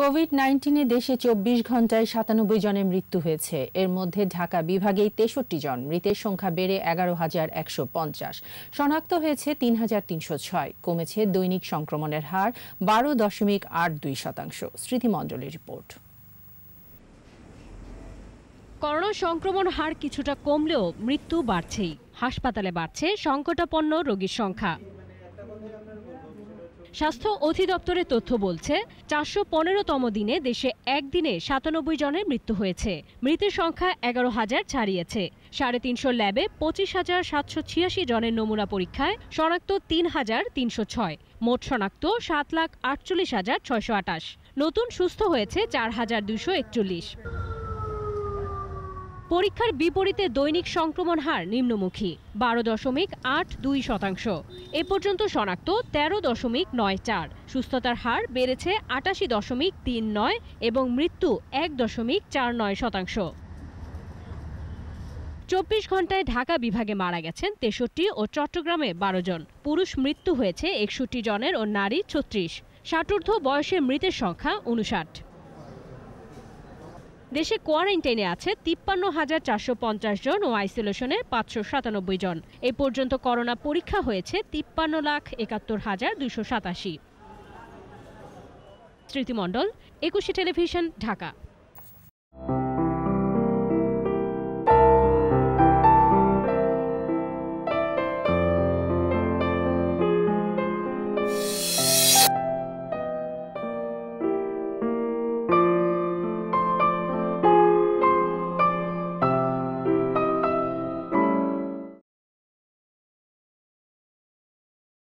Covid নাইন্টিনে দেশে চব্বিশ ঘন্টায় সাতানব্বই জনের মৃত্যু হয়েছে এর মধ্যে ঢাকা বিভাগেই তেষট্টি জন মৃতের সংখ্যা বেড়ে এগারো হাজার একশো পঞ্চাশ শনাক্ত হয়েছে তিন হাজার তিনশো ছয় কমেছে দৈনিক সংক্রমণের হার বারো দশমিক আট দুই শতাংশ স্মৃতিমণ্ডলের রিপোর্ট করোনা সংক্রমণ হার কিছুটা কমলেও মৃত্যু বাড়ছেই হাসপাতালে বাড়ছে সংকটাপন্ন রোগীর সংখ্যা স্বাস্থ্য অধিদপ্তরের তথ্য বলছে চারশো পনেরোতম দিনে দেশে একদিনে সাতানব্বই জনের মৃত্যু হয়েছে মৃতের সংখ্যা এগারো হাজার ছাড়িয়েছে সাড়ে তিনশো ল্যাবে পঁচিশ হাজার সাতশো ছিয়াশি জনের নমুনা পরীক্ষায় শনাক্ত তিন হাজার তিনশো ছয় মোট শনাক্ত সাত লাখ আটচল্লিশ হাজার ছয়শো আটাশ নতুন সুস্থ হয়েছে চার হাজার দুশো একচল্লিশ পরীক্ষার বিপরীতে দৈনিক সংক্রমণ হার নিম্নমুখী বারো দশমিক আট দুই শতাংশ এ পর্যন্ত শনাক্ত তেরো দশমিক নয় চার সুস্থতার হার বেড়েছে আটাশি দশমিক তিন নয় এবং মৃত্যু এক দশমিক চার নয় শতাংশ চব্বিশ ঘন্টায় ঢাকা বিভাগে মারা গেছেন তেষট্টি ও চট্টগ্রামে বারো জন পুরুষ মৃত্যু হয়েছে একষট্টি জনের ও নারী ছত্রিশ ষাটূর্ধ্ব বয়সে মৃতের সংখ্যা উনষাট দেশে কোয়ারেন্টাইনে আছে তিপ্পান্ন হাজার চারশো পঞ্চাশ জন ও আইসোলেশনে পাঁচশো সাতানব্বই জন এ পর্যন্ত করোনা পরীক্ষা হয়েছে তিপ্পান্ন লাখ একাত্তর হাজার দুশো সাতাশি স্মৃতিমণ্ডল একুশে টেলিভিশন ঢাকা